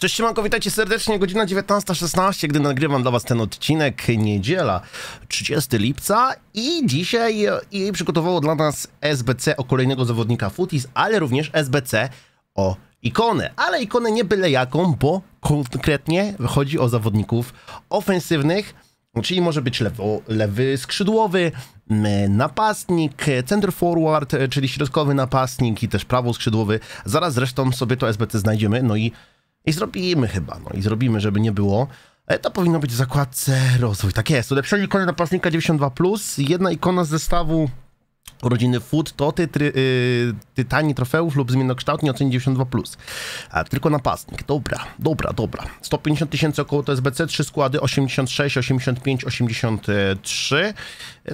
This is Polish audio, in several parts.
Cześć siemanko, witajcie serdecznie, godzina 19.16, gdy nagrywam dla was ten odcinek, niedziela 30 lipca i dzisiaj przygotowało dla nas SBC o kolejnego zawodnika Futis, ale również SBC o ikonę, ale ikonę nie byle jaką, bo konkretnie chodzi o zawodników ofensywnych, czyli może być lewo, lewy skrzydłowy, napastnik, center forward, czyli środkowy napastnik i też prawo skrzydłowy, zaraz zresztą sobie to SBC znajdziemy, no i i zrobimy chyba, no i zrobimy, żeby nie było. E, to powinno być w zakładce rozwój. Tak jest. Ulepszenie ikony napastnika 92+, jedna ikona z zestawu urodziny Food, Toty, try, y, Tytani Trofeów lub Zmiennokształtnie oceni 92+. A, tylko napastnik. Dobra, dobra, dobra. 150 tysięcy około to SBC, 3 składy 86, 85, 83.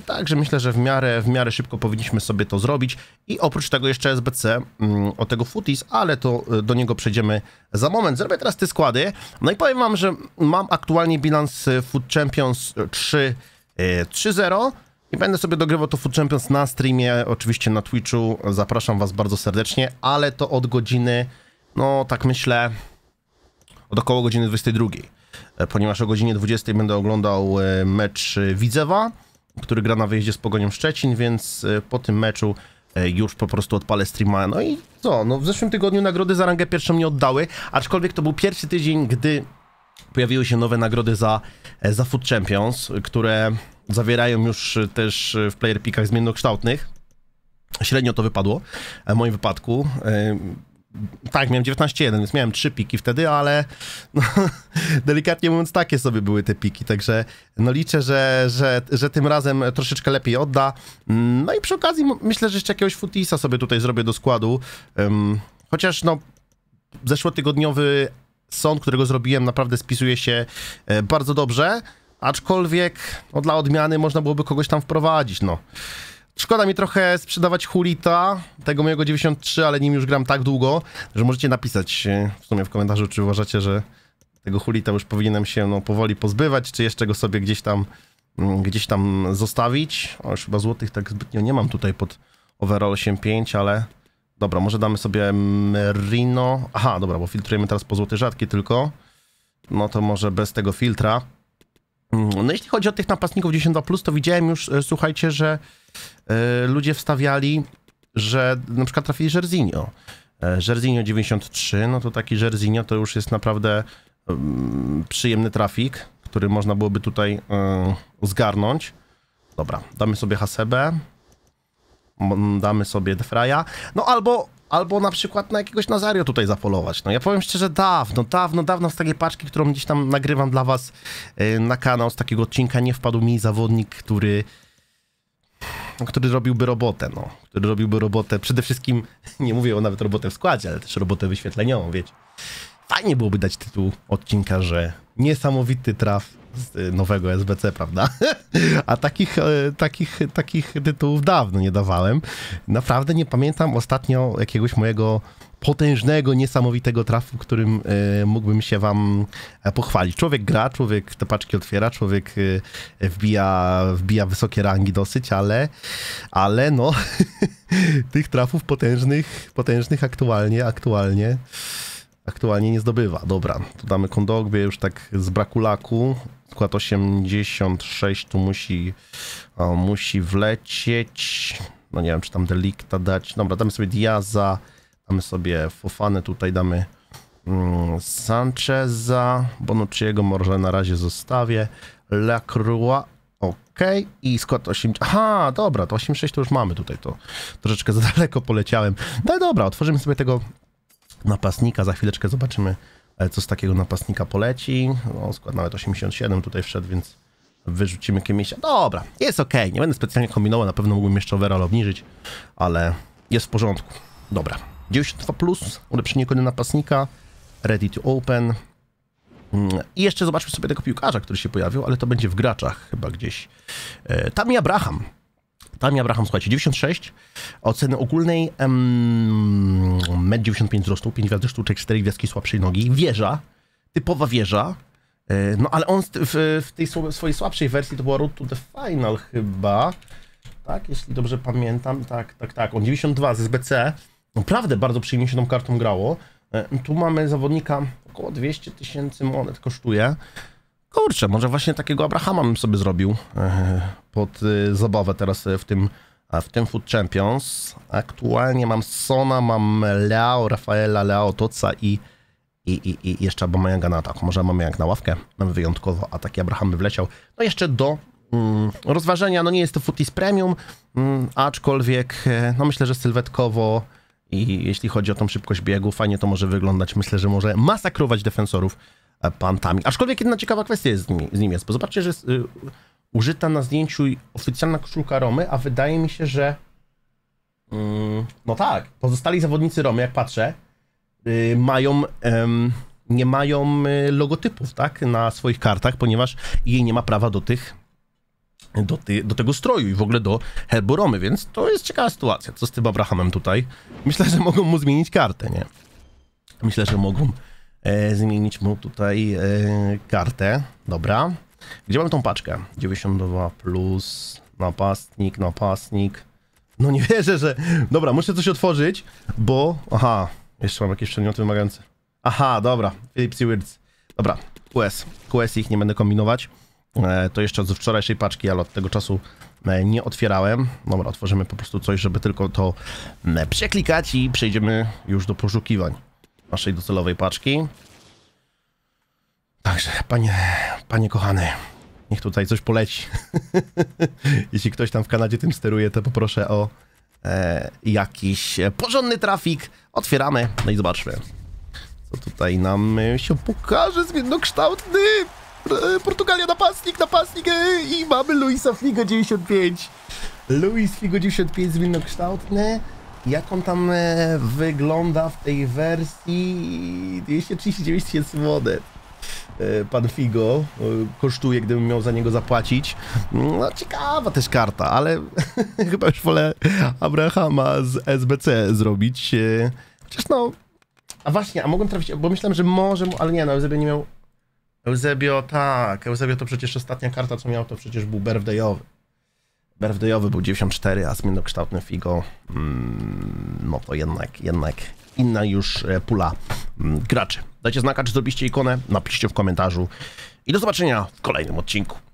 Także myślę, że w miarę, w miarę szybko powinniśmy sobie to zrobić. I oprócz tego jeszcze SBC mm, o tego Footies, ale to e, do niego przejdziemy za moment. Zrobię teraz te składy. No i powiem wam, że mam aktualnie bilans Food Champions 3 e, 3-0. I będę sobie dogrywał to Food Champions na streamie, oczywiście na Twitchu. Zapraszam was bardzo serdecznie, ale to od godziny, no tak myślę, od około godziny 22. E, ponieważ o godzinie 20 będę oglądał e, mecz e, Widzewa, który gra na wyjeździe z Pogonią Szczecin, więc po tym meczu już po prostu odpalę streama. No i co, no w zeszłym tygodniu nagrody za rangę pierwszą nie oddały, aczkolwiek to był pierwszy tydzień, gdy pojawiły się nowe nagrody za, za Food Champions, które zawierają już też e, w player pickach zmiennokształtnych. Średnio to wypadło e, w moim wypadku. E, tak, miałem 19.1, więc miałem 3 piki wtedy, ale no, delikatnie mówiąc takie sobie były te piki, także no liczę, że, że, że tym razem troszeczkę lepiej odda. No i przy okazji myślę, że jeszcze jakiegoś futisa sobie tutaj zrobię do składu, chociaż no zeszłotygodniowy sąd, którego zrobiłem naprawdę spisuje się bardzo dobrze. Aczkolwiek no, dla odmiany można byłoby kogoś tam wprowadzić, no. Szkoda mi trochę sprzedawać Hulita, tego mojego 93, ale nim już gram tak długo, że możecie napisać e, w sumie w komentarzu, czy uważacie, że tego Hulita już powinienem się no, powoli pozbywać, czy jeszcze go sobie gdzieś tam mm, gdzieś tam zostawić. O, już chyba złotych tak zbytnio nie mam tutaj pod overall 8.5, ale dobra, może damy sobie Merino. Aha, dobra, bo filtrujemy teraz po złoty rzadki tylko. No to może bez tego filtra. Mhm. No jeśli chodzi o tych napastników 10+, to widziałem już, e, słuchajcie, że y, ludzie wstawiali, że na przykład trafili Jerzinio. Jerzinio 93, no to taki Jerzinio to już jest naprawdę y, przyjemny trafik, który można byłoby tutaj y, zgarnąć. Dobra, damy sobie Hasebę, damy sobie Defraja, no albo Albo na przykład na jakiegoś Nazario tutaj zapolować. No ja powiem szczerze, dawno, dawno, dawno z takiej paczki, którą gdzieś tam nagrywam dla was y, na kanał, z takiego odcinka nie wpadł mi zawodnik, który który robiłby robotę, no. Który robiłby robotę, przede wszystkim, nie mówię o nawet robotę w składzie, ale też robotę wyświetleniową, wiecie fajnie byłoby dać tytuł odcinka, że niesamowity traf z y, nowego SBC, prawda? A takich, y, takich, takich tytułów dawno nie dawałem. Naprawdę nie pamiętam ostatnio jakiegoś mojego potężnego, niesamowitego trafu, którym y, mógłbym się wam e, pochwalić. Człowiek gra, człowiek te paczki otwiera, człowiek wbija, wbija wysokie rangi dosyć, ale, ale no, tych trafów potężnych, potężnych aktualnie, aktualnie aktualnie nie zdobywa. Dobra, to damy Kondogbie już tak z braku laku. Skład 86 tu musi, o, musi wlecieć. No nie wiem, czy tam delikta dać. Dobra, damy sobie Diaza, damy sobie Fofanę, tutaj damy mm, Sancheza. Bonucci'ego może na razie zostawię. Lacroix, ok. I skład 8... Aha, dobra, to 86 to już mamy tutaj, to troszeczkę za daleko poleciałem. No dobra, otworzymy sobie tego napastnika. Za chwileczkę zobaczymy, e, co z takiego napastnika poleci. No, skład nawet 87 tutaj wszedł, więc wyrzucimy Kiemisia. Dobra, jest ok. Nie będę specjalnie kombinował, na pewno mógłbym jeszcze overall obniżyć, ale jest w porządku. Dobra, 92+, plus, ulepszenie kody napastnika, ready to open. Mm, I jeszcze zobaczmy sobie tego piłkarza, który się pojawił, ale to będzie w graczach chyba gdzieś. E, Tam Abraham, tam Abraham, słuchajcie, 96, oceny ogólnej em, 95 wzrostu, 5 gwiazdy sztuczek, 4 gwiazdki słabszej nogi, wieża, typowa wieża, e, no ale on w, w tej swojej słabszej wersji to była Road to the Final chyba, tak, jeśli dobrze pamiętam, tak, tak, tak, on 92 z SBC, naprawdę bardzo przyjemnie się tą kartą grało, e, tu mamy zawodnika, około 200 tysięcy monet kosztuje, Kurczę, może właśnie takiego Abrahama bym sobie zrobił e, pod e, zabawę teraz e, w tym, w tym Food Champions. Aktualnie mam Sona, mam Leo, Rafaela, Leo Toca i, i, i, i jeszcze Abameyanga na atak. Może jak na ławkę, mam wyjątkowo, a taki Abraham by wleciał. No jeszcze do mm, rozważenia, no nie jest to Footis Premium, mm, aczkolwiek no myślę, że sylwetkowo... I jeśli chodzi o tą szybkość biegu, fajnie to może wyglądać. Myślę, że może masakrować defensorów E, pantami. Aczkolwiek jedna ciekawa kwestia jest z, niemiec, z nim jest, bo zobaczcie, że jest y, użyta na zdjęciu oficjalna koszulka Romy, a wydaje mi się, że y, no tak, pozostali zawodnicy Romy, jak patrzę, y, mają nie mają y, logotypów, tak, na swoich kartach, ponieważ jej nie ma prawa do tych do, ty, do tego stroju i w ogóle do herbu Romy, więc to jest ciekawa sytuacja. Co z tym Abrahamem tutaj? Myślę, że mogą mu zmienić kartę, nie? Myślę, że mogą E, zmienić mu tutaj e, kartę. Dobra. Gdzie mam tą paczkę? 92 plus napastnik, napastnik. No nie wierzę, że... Dobra, muszę coś otworzyć, bo... Aha, jeszcze mam jakieś przedmioty wymagające. Aha, dobra, Philip Weirds. Dobra, QS. QS ich nie będę kombinować. E, to jeszcze z wczorajszej paczki, ale od tego czasu nie otwierałem. Dobra, otworzymy po prostu coś, żeby tylko to przeklikać i przejdziemy już do poszukiwań naszej docelowej paczki. Także, panie, panie kochany, niech tutaj coś poleci. Jeśli ktoś tam w Kanadzie tym steruje, to poproszę o e, jakiś porządny trafik. Otwieramy, no i zobaczmy, co tutaj nam e, się pokaże. Zmiennokształtny e, Portugalia napastnik, napastnik e, i mamy Luisa Figo 95. Luis Figo 95 zmiennokształtny jak on tam e, wygląda w tej wersji 239 jest monet pan Figo e, kosztuje, gdybym miał za niego zapłacić. No, ciekawa też karta, ale chyba już wolę Abrahama z SBC zrobić. E, chociaż no... A właśnie, a mogłem trafić, bo myślałem, że może, ale nie, no Eusebio nie miał... Eusebio, tak, Eusebio to przecież ostatnia karta, co miał, to przecież był birthdayowy. Berwdejowy był 94, a zmiennokształtny Figo, mm, no to jednak, jednak inna już e, pula mm, graczy. Dajcie znaka, czy zrobiliście ikonę, napiszcie w komentarzu i do zobaczenia w kolejnym odcinku.